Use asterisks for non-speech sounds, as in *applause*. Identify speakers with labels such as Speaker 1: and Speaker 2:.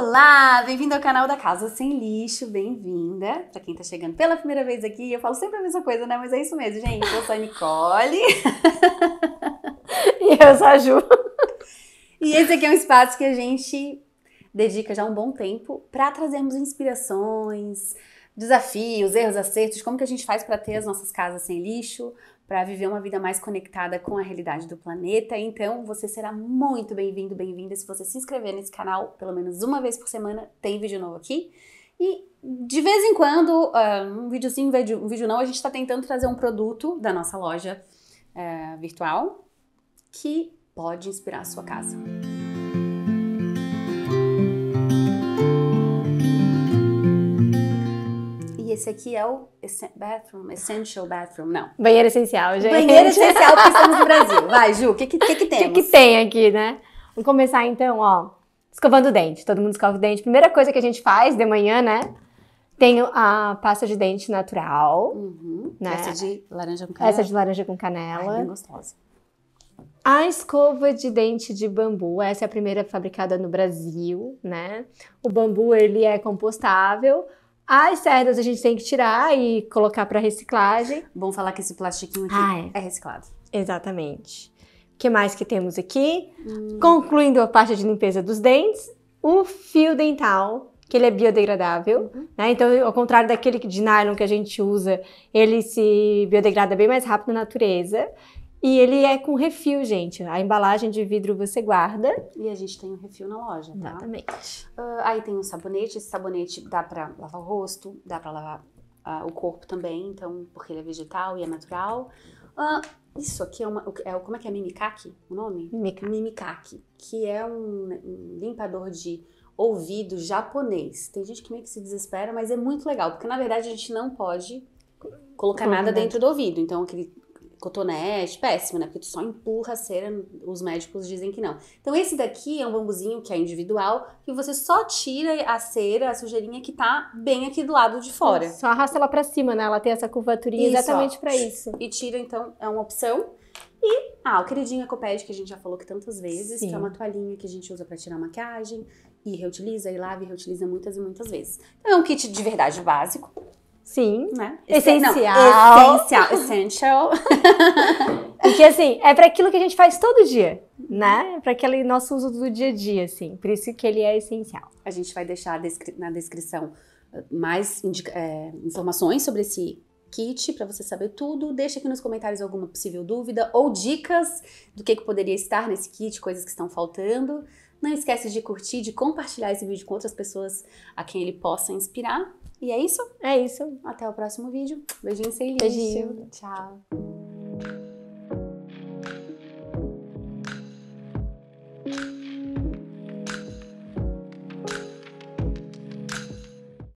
Speaker 1: Olá, bem-vindo ao canal da Casa Sem Lixo, bem-vinda. Para quem tá chegando pela primeira vez aqui, eu falo sempre a mesma coisa, né? Mas é isso mesmo, gente. Eu sou a Nicole. *laughs* e eu sou a Ju. E esse aqui é um espaço que a gente dedica já um bom tempo para trazermos inspirações, desafios, erros, acertos, como que a gente faz para ter as nossas casas sem lixo, para viver uma vida mais conectada com a realidade do planeta. Então, você será muito bem-vindo, bem-vinda se você se inscrever nesse canal pelo menos uma vez por semana. Tem vídeo novo aqui. E de vez em quando, ah, um vídeo sim, um vídeo não, a gente está tentando trazer um produto da nossa loja eh, virtual que pode inspirar a sua casa. esse aqui é o bathroom, essential bathroom, não. Banheiro essencial, gente. Banheiro *laughs* essencial que estamos no Brasil. Vai,
Speaker 2: Ju, o que, que, que, que temos? *laughs* O que, que tem aqui, né? Vamos começar então, ó, escovando o dente. Todo mundo escova o dente. Primeira coisa que a gente faz de manhã, né? Tem a pasta de dente natural. Uhum. Né? Essa de laranja com canela. Essa de laranja com canela. Ai, bem gostosa. A escova de dente de bambu, essa é a primeira fabricada no Brasil, né? O bambu ele é compostável, as cerdas a gente tem que tirar e colocar para reciclagem. Bom falar que esse plastiquinho aqui ah, é. é reciclado. Exatamente. O que mais que temos aqui? Hum. Concluindo a parte de limpeza dos dentes, o fio dental, que ele é biodegradável, uhum. né? Então, ao contrário daquele de nylon que a gente usa, ele se biodegrada bem mais rápido na natureza. E ele é com refil, gente. A embalagem de vidro você guarda.
Speaker 1: E a gente tem um refil na loja, tá? Exatamente. Uh, aí tem um sabonete. Esse sabonete dá pra lavar o rosto, dá pra lavar uh, o corpo também, então, porque ele é vegetal e é natural. Uh, isso aqui é uma. É, como é que é? Mimikaki? O nome? Mimikaki. Mimikaki que é um, um limpador de ouvido japonês. Tem gente que meio que se desespera, mas é muito legal, porque na verdade a gente não pode colocar nada dentro do ouvido. Então, aquele cotonete, péssimo, né? Porque tu só empurra a cera, os médicos dizem que não. Então esse daqui é um bambuzinho que é individual, que você só tira a cera, a sujeirinha que tá bem aqui do lado de fora. Só arrasta ela para cima, né? Ela tem essa curvaturinha isso, exatamente para isso. E tira então é uma opção. E ah, o queridinho Ecoped que a gente já falou que tantas vezes, Sim. que é uma toalhinha que a gente usa para tirar maquiagem e reutiliza e lava e reutiliza muitas e muitas vezes. Então é um kit de verdade básico, Sim. Né? Essencial. Não, essencial. Essential.
Speaker 2: *laughs* Porque, assim, é para aquilo que a gente
Speaker 1: faz todo dia, né? para aquele nosso uso do dia a dia, assim. Por isso que ele é essencial. A gente vai deixar descri na descrição eh, mais é, informações sobre esse kit para você saber tudo. Deixa aqui nos comentários alguma possível dúvida ou dicas do que, que poderia estar nesse kit, coisas que estão faltando. Não esquece de curtir, de compartilhar esse vídeo com outras pessoas a quem ele possa inspirar. E é isso? É isso. Até o próximo vídeo. Beijinho, Celine. Beijinho. Tchau.